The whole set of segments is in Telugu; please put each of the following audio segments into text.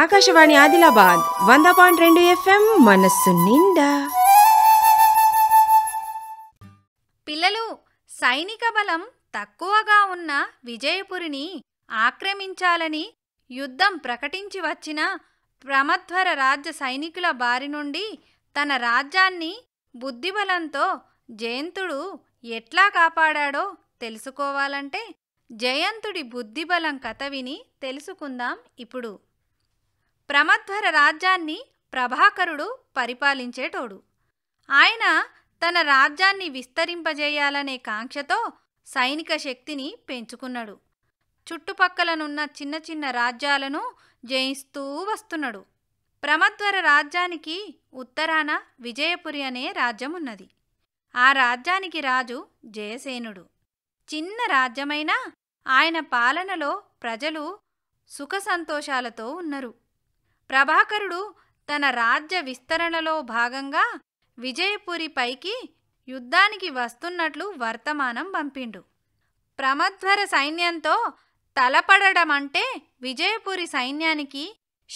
ఆకాశవాణి ఆదిలాబాద్ వంద పాయింట్ రెండు ఎఫ్ఎం మనస్సు నిండా పిల్లలు సైనిక బలం తక్కువగా ఉన్న విజయపురిని ఆక్రమించాలని యుద్ధం ప్రకటించి వచ్చిన ప్రమధ్వర రాజ్య సైనికుల బారి నుండి తన రాజ్యాన్ని బుద్ధిబలంతో జయంతుడు ఎట్లా కాపాడాడో తెలుసుకోవాలంటే జయంతుడి బుద్ధిబలం కథ విని తెలుసుకుందాం ఇప్పుడు ప్రమధ్వర రాజ్యాన్ని ప్రభాకరుడు పరిపాలించేటోడు ఆయన తన రాజ్యాన్ని విస్తరింపజేయాలనే కాంక్షతో సైనిక శక్తిని పెంచుకున్నాడు చుట్టుపక్కలనున్న చిన్న చిన్న రాజ్యాలను జయిస్తూ వస్తున్నాడు ప్రమధ్వర రాజ్యానికి ఉత్తరాన విజయపురి అనే రాజ్యమున్నది ఆ రాజ్యానికి రాజు జయసేనుడు చిన్న రాజ్యమైనా ఆయన పాలనలో ప్రజలు సుఖసంతోషాలతో ఉన్నరు ఉన్నారు ప్రభాకరుడు తన రాజ్య విస్తరణలో భాగంగా విజయపురి పైకి యుద్ధానికి వస్తున్నట్లు వర్తమానం పంపిండు ప్రమధ్వర సైన్యంతో తలపడమంటే విజయపురి సైన్యానికి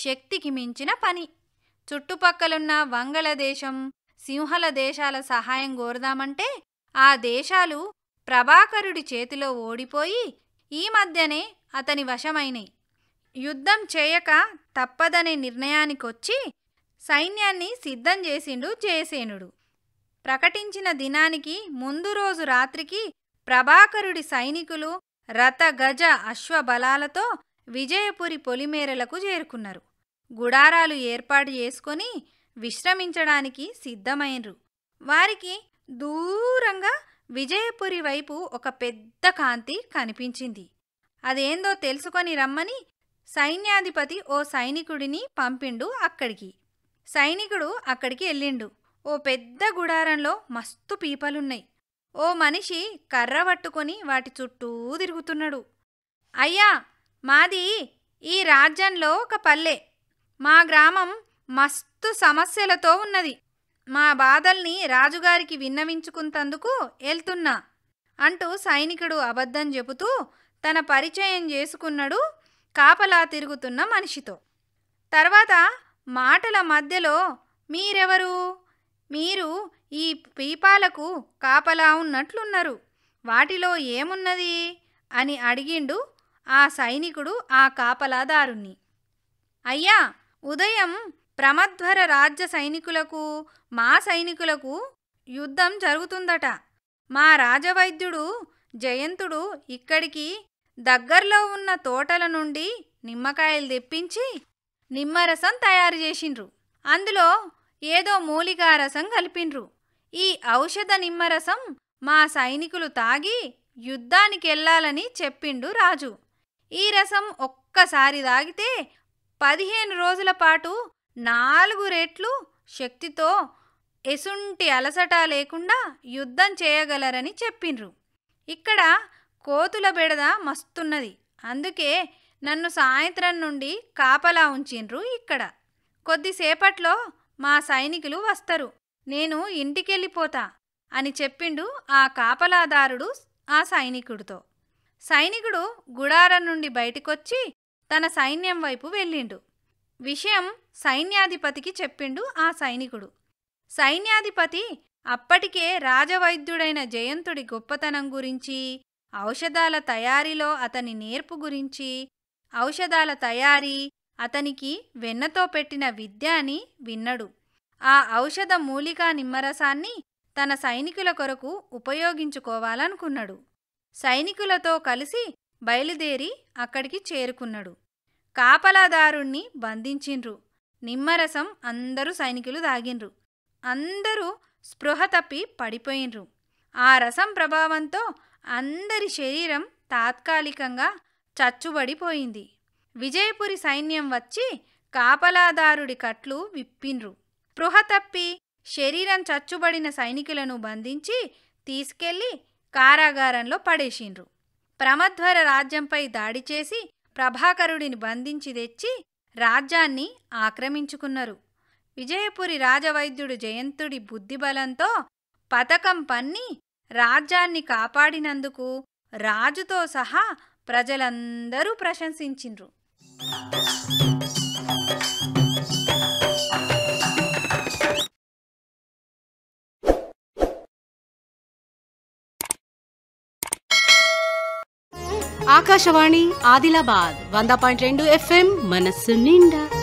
శక్తికి మించిన పని చుట్టుపక్కలున్న వంగళదేశం సింహల దేశాల సహాయం కోరదామంటే ఆ దేశాలు ప్రభాకరుడి చేతిలో ఓడిపోయి ఈ మధ్యనే అతని వశమైనయి యుద్ధం చేయక తప్పదనే నిర్ణయానికొచ్చి సైన్యాన్ని సిద్ధం చేసిండు జయసేనుడు ప్రకటించిన దినానికి ముందు రోజు రాత్రికి ప్రభాకరుడి సైనికులు రథ గజ అశ్వబలాలతో విజయపురి పొలిమేరలకు చేరుకున్నారు గుడారాలు ఏర్పాటు చేసుకొని విశ్రమించడానికి సిద్ధమైనరు వారికి దూరంగా విజయపురి వైపు ఒక పెద్ద కాంతి కనిపించింది అదేందో తెలుసుకొని రమ్మని సైన్యాధిపతి ఓ సైనికుడిని పంపిండు అక్కడికి సైనికుడు అక్కడికి వెళ్ళిండు ఓ పెద్ద గుడారంలో మస్తు పీపలున్నాయి ఓ మనిషి కర్ర పట్టుకొని వాటి చుట్టూ తిరుగుతున్నాడు అయ్యా మాది ఈ రాజ్యంలో ఒక పల్లె మా గ్రామం మస్తు సమస్యలతో ఉన్నది మా బాధల్ని రాజుగారికి విన్నవించుకుంతందుకు వెళ్తున్నా అంటూ సైనికుడు అబద్ధం చెబుతూ తన పరిచయం చేసుకున్నాడు కాపలా తిరుగుతున్న మనిషితో తర్వాత మాటల మధ్యలో మీరెవరు మీరు ఈ పీపాలకు కాపలా ఉన్నట్లున్నారు వాటిలో ఏమున్నది అని అడిగిండు ఆ సైనికుడు ఆ కాపలాదారుణ్ణి అయ్యా ఉదయం ప్రమధ్వర రాజ్య సైనికులకు మా సైనికులకు యుద్ధం జరుగుతుందట మా రాజవైద్యుడు జయంతుడు ఇక్కడికి దగ్గరలో ఉన్న తోటల నుండి నిమ్మకాయలు తెప్పించి నిమ్మరసం తయారు చేసిండ్రు అందులో ఏదో మూలికా రసం కలిపిండ్రు ఈ ఔషధ నిమ్మరసం మా సైనికులు తాగి యుద్ధానికెళ్లాలని చెప్పిండు రాజు ఈ రసం ఒక్కసారి తాగితే పదిహేను రోజుల పాటు నాలుగు రెట్లు శక్తితో ఎసుంటి అలసట లేకుండా యుద్ధం చేయగలరని చెప్పిండ్రు ఇక్కడ కోతుల బెడద మస్తున్నది అందుకే నన్ను సాయంత్రం నుండి కాపలా ఉంచిండ్రు ఇక్కడ కొద్దిసేపట్లో మా సైనికులు వస్తారు నేను ఇంటికెళ్ళిపోతా అని చెప్పిండు ఆ కాపలాదారుడు ఆ సైనికుడితో సైనికుడు గుడారం నుండి బయటికొచ్చి తన సైన్యం వైపు వెళ్ళిండు విషయం సైన్యాధిపతికి చెప్పిండు ఆ సైనికుడు సైన్యాధిపతి అప్పటికే రాజవైద్యుడైన జయంతుడి గొప్పతనం గురించి ఔషధాల తయారీలో అతని నేర్పు గురించి ఔషధాల తయారీ అతనికి వెన్నతో పెట్టిన విద్య అని విన్నడు ఆ ఔషధ మూలికా నిమ్మరసాన్ని తన సైనికుల కొరకు ఉపయోగించుకోవాలనుకున్నాడు సైనికులతో కలిసి బయలుదేరి అక్కడికి చేరుకున్నాడు కాపలాదారుణ్ణి బంధించిండ్రు నిమ్మరసం అందరూ సైనికులు దాగిండ్రు అందరూ స్పృహ తప్పి పడిపోయిండ్రు ఆ రసం ప్రభావంతో అందరి శరీరం తాత్కాలికంగా చచ్చుబడిపోయింది విజయపురి సైన్యం వచ్చి కాపలాదారుడి కట్లు విప్పిండ్రు స్పృహ తప్పి శరీరం చచ్చుబడిన సైనికులను బంధించి తీసుకెళ్లి కారాగారంలో పడేసిండ్రు ప్రమధ్వర రాజ్యంపై దాడి చేసి ప్రభాకరుడిని బంధించి తెచ్చి రాజ్యాన్ని ఆక్రమించుకున్నారు విజయపురి రాజవైద్యుడు జయంతుడి బుద్ధిబలంతో పథకం పన్ని రాజ్యాన్ని కాపాడినందుకు రాజుతో సహా ప్రజలందరూ ప్రశంసించిండ్రు ఆకాశవాణి ఆదిలాబాద్ వంద పాయింట్ రెండు ఎఫ్ఎం మనస్సు నిండా